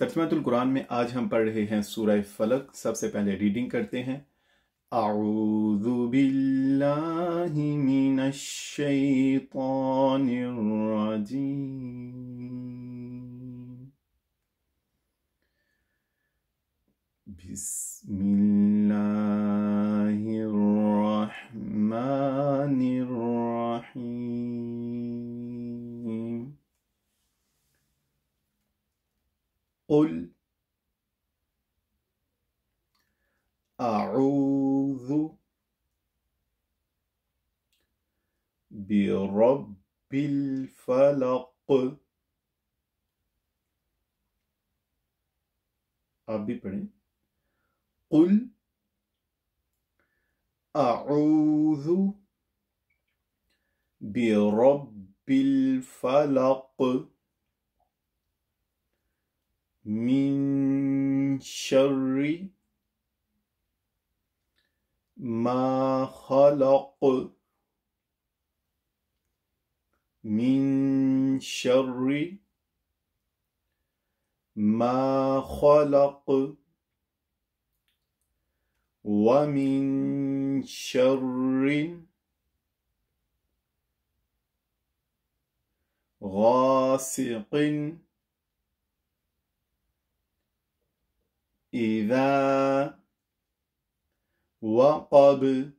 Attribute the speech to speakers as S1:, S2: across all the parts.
S1: तर्जमातुल कुरान में आज हम पढ़ रहे हैं सूरह फलक सबसे पहले रीडिंग करते हैं बिस्मिल्लाह الفلق آپ بھی پڑھیں قل اعوذ برب الفلق من شر ما خلق من شر ما خلق ومن شر غاسق إذا وقب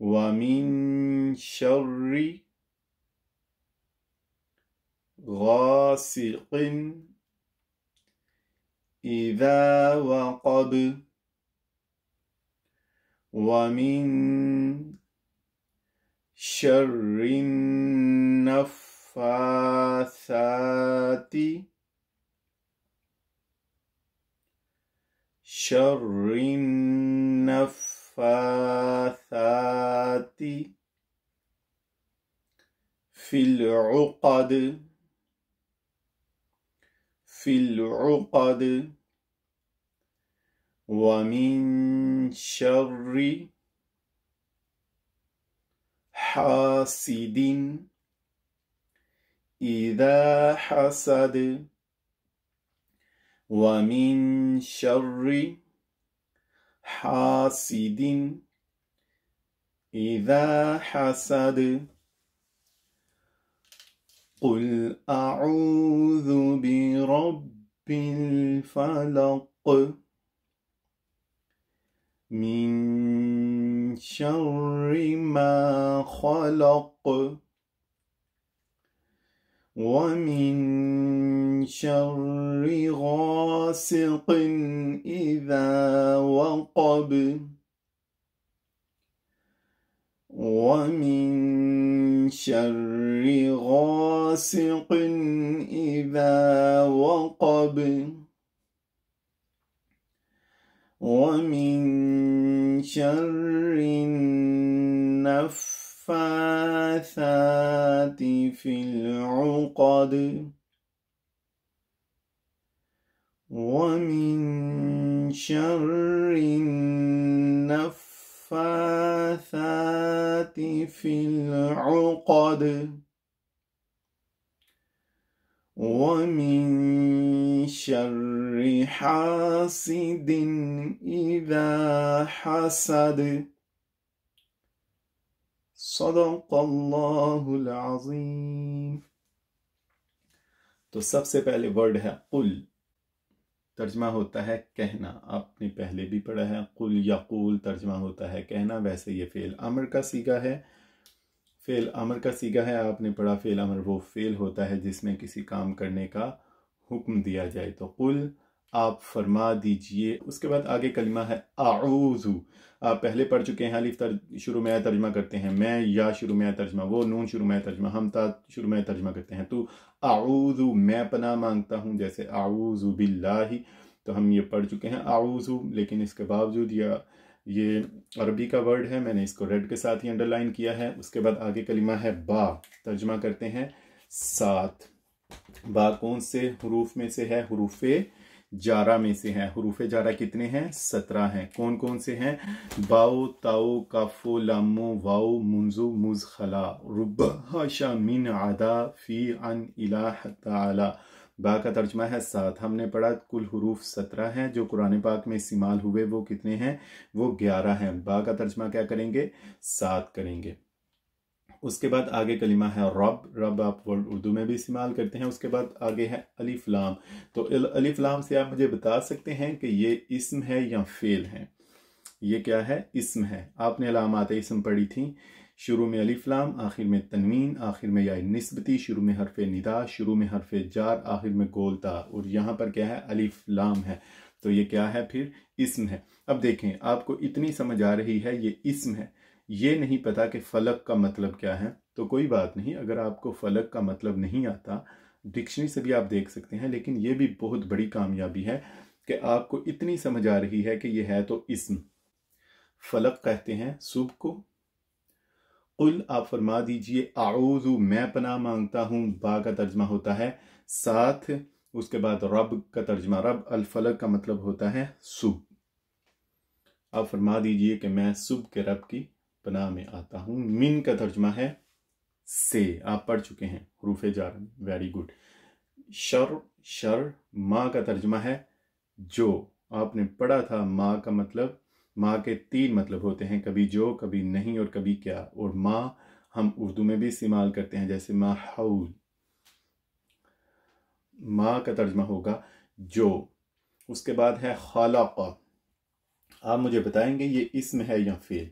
S1: ومن شر غاسق إذا وقب ومن شر النفاثات شر النفاثات في العقد في العقد ومن شر حاسد إذا حسد ومن شر حاسد إذا حسد قل أعوذ برب الفلق من شر ما خلق ومن شر غاسق إذا وقب ومن شر غاسق إذا وقب ومن شر النفاثات في العقد ومن شر النفاثات النفاث في العقد ومن شر حاسد إذا حسد صدق الله العظيم تو سب سے پہلے ورڈ ہے قل तर्जमा होता है कहना आपने पहले भी पढ़ा है कुल कुल तर्जमा होता है कहना वैसे ये फ़ेल अमर का सीगा है फ़ेल अमर का सीगा है आपने पढ़ा फ़ेल अमर वो फ़ेल होता है जिसमें किसी काम करने का हुक्म दिया जाए तो कुल आप फरमा दीजिए उसके बाद आगे कलिमा है आऊजू आप पहले पढ़ चुके हैं अलिफ तर शुरू में तर्जमा करते हैं मैं या शुरू में तर्जमा वो नून शुरू में तर्जमा हम ता शुरू में तर्जमा करते हैं तो आऊजू मैं पना मांगता हूँ जैसे आऊजू बिल्ला तो हम ये पढ़ चुके हैं आऊजू लेकिन इसके बावजूद या ये अरबी का वर्ड है मैंने इसको रेड के साथ ही अंडरलाइन किया है उसके बाद आगे कलिमा है बा तर्जमा करते हैं सात बा कौन से हरूफ में से है हरूफ जारा में से हैं हरूफ जारा कितने हैं सत्रह हैं कौन कौन से हैं बाओ ताओ काफो लामो वाओ मुंजु मुज खला रुब मिन आदा फी अन इला बा का तर्जमा है सात हमने पढ़ा कुल हरूफ सत्रह हैं जो कुरान पाक में इस्तेमाल हुए वो कितने हैं वो ग्यारह हैं बा का तर्जमा क्या करेंगे सात करेंगे उसके बाद आगे कलिमा है रब रब आप वर्ड उर्दू में भी इस्तेमाल करते हैं उसके बाद आगे है अलीफलाम तो अलीफलाम से आप मुझे बता सकते हैं कि ये इसम है या फेल है ये क्या है इसम है आपने अलामत इसम पढ़ी थी शुरू में अलीफलाम आखिर में तनवीन आखिर में या नस्बती शुरू में हरफ निदा शुरू में हरफ जार आखिर में गोलता और यहाँ पर क्या है अलीफलाम है तो ये क्या है फिर इसम है अब देखें आपको इतनी समझ आ रही है ये इसम है ये नहीं पता कि फलक का मतलब क्या है तो कोई बात नहीं अगर आपको फलक का मतलब नहीं आता डिक्शनरी से भी आप देख सकते हैं लेकिन ये भी बहुत बड़ी कामयाबी है कि आपको इतनी समझ आ रही है कि यह है तो इसम फलक कहते हैं सुबह को कुल आप फरमा दीजिए आउजू मैं पना मांगता हूं बा का तर्जमा होता है साथ उसके बाद रब का तर्जमा रब अल फलक का मतलब होता है सुब आप फरमा दीजिए कि मैं सुब के रब की पना में आता हूं मिन का तर्जमा है से आप पढ़ चुके हैं हरूफ जार वेरी गुड शर शर माँ का तर्जमा है जो आपने पढ़ा था माँ का मतलब माँ के तीन मतलब होते हैं कभी जो कभी नहीं और कभी क्या और माँ हम उर्दू में भी इस्तेमाल करते हैं जैसे माँ हाउल माँ का तर्जमा होगा जो उसके बाद है खाला आप मुझे बताएंगे ये इसम है या फेल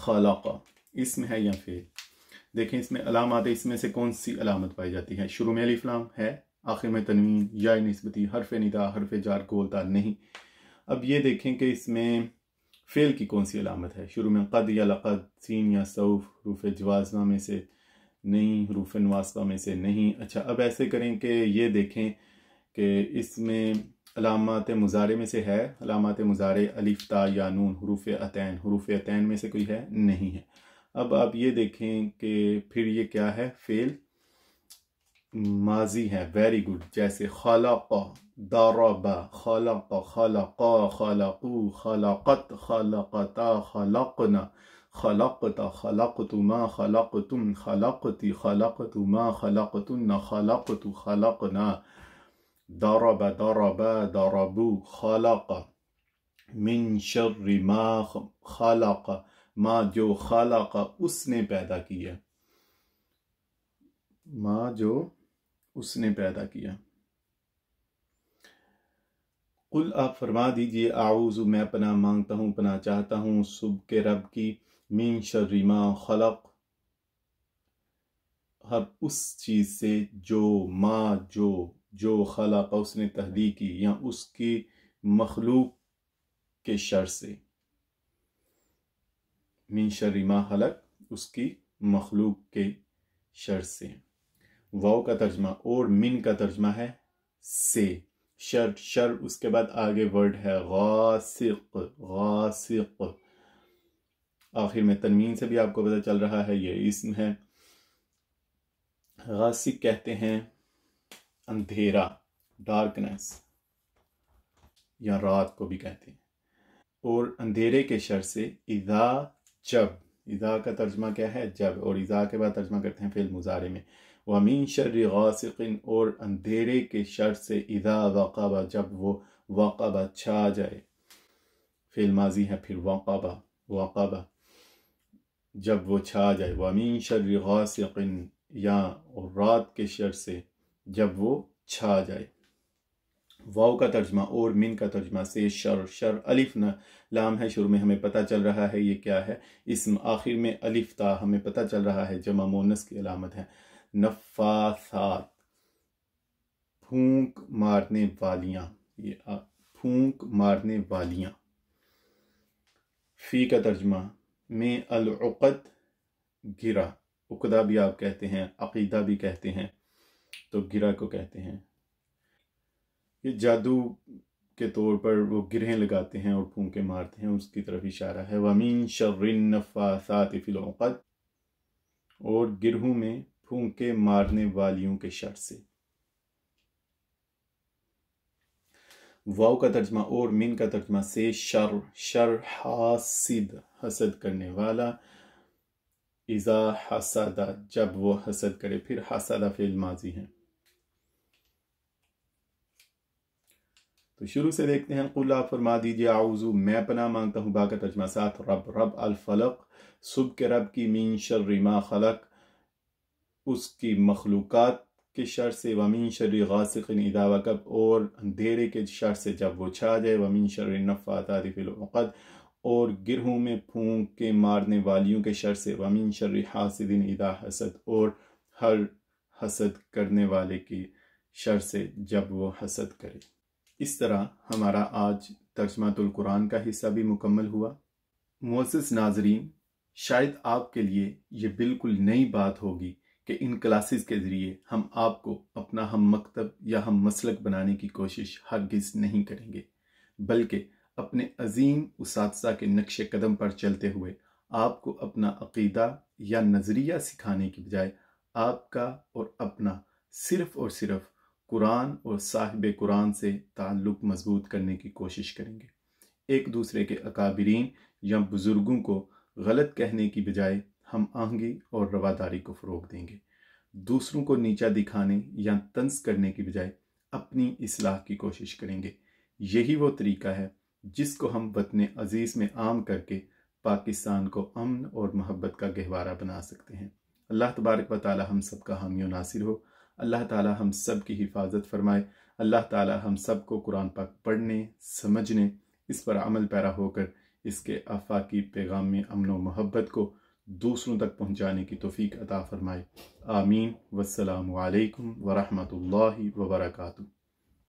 S1: खलाका इसम है या फेल देखें इसमें अलामत है इसमें से कौन सी अलामत पाई जाती है शुरू में अलीफ्लाम है आखिर में तनवीन या नस्बती हरफ निदा हरफ जार गोलता नहीं अब ये देखें कि इसमें फेल की कौन सी अलामत है शुरू में कद या लक़द सीन या सऊफ़ रूफ़ जवाजमा में से नहीं रूफ़ वास्ता में से नहीं अच्छा अब ऐसे करें कि ये देखें कि इसमें अलामत मुजारे में से है अलामत मुजारे अलिफ्ता या नून हरूफ अतैन हरूफ अतैन में से कोई है नहीं है अब आप ये देखें कि फिर ये क्या है फेल माजी है वेरी गुड जैसे खाला दारबा खाला खाला खालाकू खालाकत खालाकता खालाकना खलकता खलकतुमा खलकतुम खलकती खलकतुमा खलकतुन्ना खलकतु खलकना ضرب ضربا ضربوا خلق من شر ما خلق माँ जो खालक उसने पैदा किया माँ जो उसने पैदा किया कुल आप फरमा दीजिए आउजू मैं अपना मांगता हूँ अपना चाहता हूँ सुबह के रब की मीन शर्रिमा खलक हर उस चीज़ से जो माँ जो जो खला उसने तहदी की या उसकी मखलूक के शर से मिन शरिमा हलक उसकी मखलूक के शर से वाओ का तर्जमा और मिन का तर्जमा है से शर शर उसके बाद आगे वर्ड है गासिक गासिक आखिर में तनमीन से भी आपको पता चल रहा है ये इसम है गासिक कहते हैं अंधेरा डार्कनेस या रात को भी कहते हैं और अंधेरे के शर से इज़ा जब इज़ा का तर्जमा क्या है जब और इज़ा के बाद तर्जमा करते हैं फिल्म मुजारे में वमीन शर गिन और अंधेरे के शर से इज़ा वाकबा जब वो वाकबा छा जाए फिल्म माजी है फिर वाकबा वाकबा जब वो छा जाए वमीन शर गिन या और रात के शर से जब वो छा जाए वाव का तर्जमा और मिन का तर्जमा से शर शर अलिफ न लाम है शुरू में हमें पता चल रहा है ये क्या है इसम आखिर में अलिफ ता हमें पता चल रहा है जमा मोनस की अलामत है नफासात फूंक मारने वालियाँ ये फूंक मारने वालियाँ फ़ी का तर्जमा में अलउक़द गिरा उकदा भी आप कहते हैं अकीदा भी कहते हैं तो गिरा को कहते हैं ये जादू के तौर पर वो गिरहें लगाते हैं और फूंके मारते हैं उसकी तरफ इशारा है वमीन शर्रिन सात फिलौकत और गिरहू में फूंके मारने वालियों के शर से वाव का तर्जमा और मिन का तर्जमा से शर शर हासिद हसद करने वाला इज़ा हसादा जब वो हसद करे फिर हसादा फेल माजी है तो शुरू से देखते हैं कुल्ला फरमा दीजिए आउज़ू मैं पना मांगता हूँ बाका तजमा साथ रब रब अल फलक सुब के रब की मीन शर रिमा खलक उसकी मखलूक़ात के शर से वमीन शर गासिकिन इदा वकब और अंधेरे के शर से जब वो छा जाए वमीन शर नफ़ात आदिफिलक़द और गिरहों में फूंक के मारने वालियों के शर से वमिन शर हासिदिन इदा हसद और हर हसद करने वाले की शर से जब वो हसद करे इस तरह हमारा आज तर्जमातुल कुरान का हिस्सा भी मुकम्मल हुआ मोसिस नाजरीन शायद आपके लिए ये बिल्कुल नई बात होगी कि इन क्लासेस के ज़रिए हम आपको अपना हम मकतब या हम मसलक बनाने की कोशिश हरगिज़ नहीं करेंगे बल्कि अपने अजीम उस के नक्श कदम पर चलते हुए आपको अपना अकीदा या नज़रिया सिखाने की बजाय आपका और अपना सिर्फ और सिर्फ कुरान और साहिब कुरान से ताल्लुक़ मजबूत करने की कोशिश करेंगे एक दूसरे के अकाबरीन या बुज़ुर्गों को गलत कहने की बजाय हम आहंगी और रवादारी को फ़रोग देंगे दूसरों को नीचा दिखाने या तंज करने की बजाय अपनी असलाह की कोशिश करेंगे यही वो तरीका है जिसको हम वतन अजीज में आम करके पाकिस्तान को अमन और मोहब्बत का गहवारा बना सकते हैं अल्लाह तबारक व ताली हम सब का हामी नासिर हो अल्लाह ताली हम सब की हिफाजत फरमाए अल्लाह ताली हम सब को कुरान पाक पढ़ने समझने इस पर अमल पैरा होकर इसके आफाकी पैगाम में अमन व मोहब्बत को दूसरों तक पहुँचाने की तोफ़ी अता फ़रमाए आमीन वसलम वरहमल वर्का